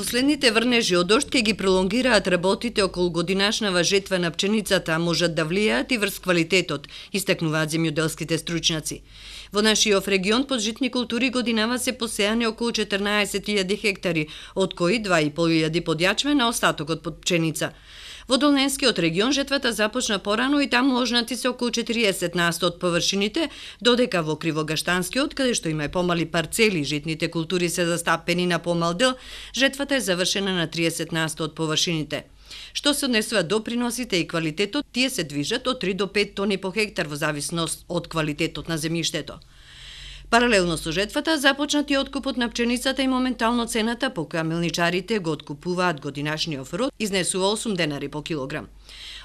Последните врнежи од дошт ќе ги пролонгираат работите околу годинашнава жетва на пченицата, можат да влијаат и врз квалитетот, истакнуваат земјоделските стручњаци. Во нашиот регион под житни култури годинава се посејани околу 14.000 хектари, од кои 2.500 под јачмен, а остатокот под пченица. Во Долненскиот регион жетвата започна порано и таму ожнати се околу 40 насто од површините, додека во Кривогаштанскиот, каде што има и помали парцели, житните култури се застапени на помал дел, жетвата е завршена на 30 насто од површините. Што се однесува до приносите и квалитетот, тие се движат од 3 до 5 тони по хектар во зависност од квалитетот на земјиштето. Паралелно со жетвата започнат и откупот на пченицата и моментално цената по која мелничарите го откупуваат годинашниот род изнесува 8 денари по килограм.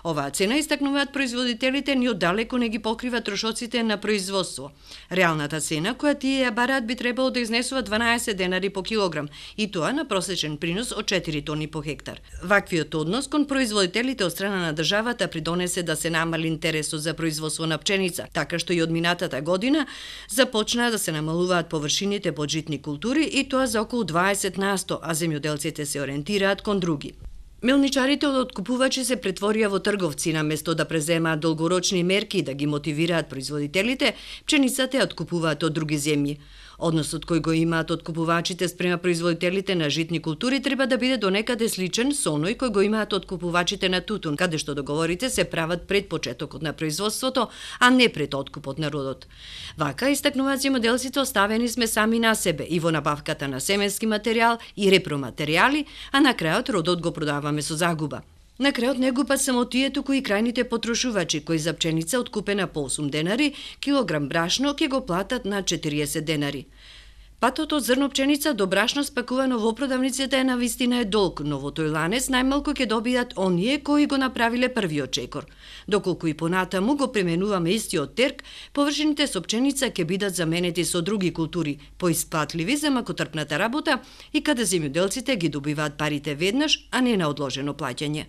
Оваа цена истакнуваат производителите ни оддалеку не ги покрива трошоците на производство. Реалната цена која тие ја барат би требало да изнесува 12 денари по килограм и тоа на просечен принос од 4 тони по хектар. Ваквиот однос кон производителите од страна на државата придонесе да се намали интересот за производство на пченица, така што и од минатата година започнаа да се намалуваат површините под житни култури и тоа за околу 20 насто, а земјоделците се ориентираат кон други. Мелничарите од откупувачи се претворија во трговци, на место да преземаат долгорочни мерки и да ги мотивираат производителите, пченицата ја откупуваат од други земји. Односот кој го имаат од купувачите спрема производителите на житни култури треба да биде донекаде сличен со оној кој го имаат од купувачите на тутун, каде што договорите се прават пред почетокот на производството, а не пред откупот на родот. Вака истакнуваат земоделците оставени сме сами на себе и во набавката на семенски материјал и репроматеријали, а на крајот родот го продаваме со загуба. На крајот не гупат само тие туку и крајните потрошувачи кои за пченица откупена по 8 денари, килограм брашно ќе го платат на 40 денари. Патот од зрно пченица до брашно спакувано во продавниците е на вистина е долг, но во тој ланец најмалку ќе добијат оние кои го направиле првиот чекор. Доколку и понатаму го применуваме истиот терк, површините со пченица ќе бидат заменети со други култури, поисплатливи за макотрпната работа и каде земјоделците ги добиваат парите веднаш, а не на одложено плаќање.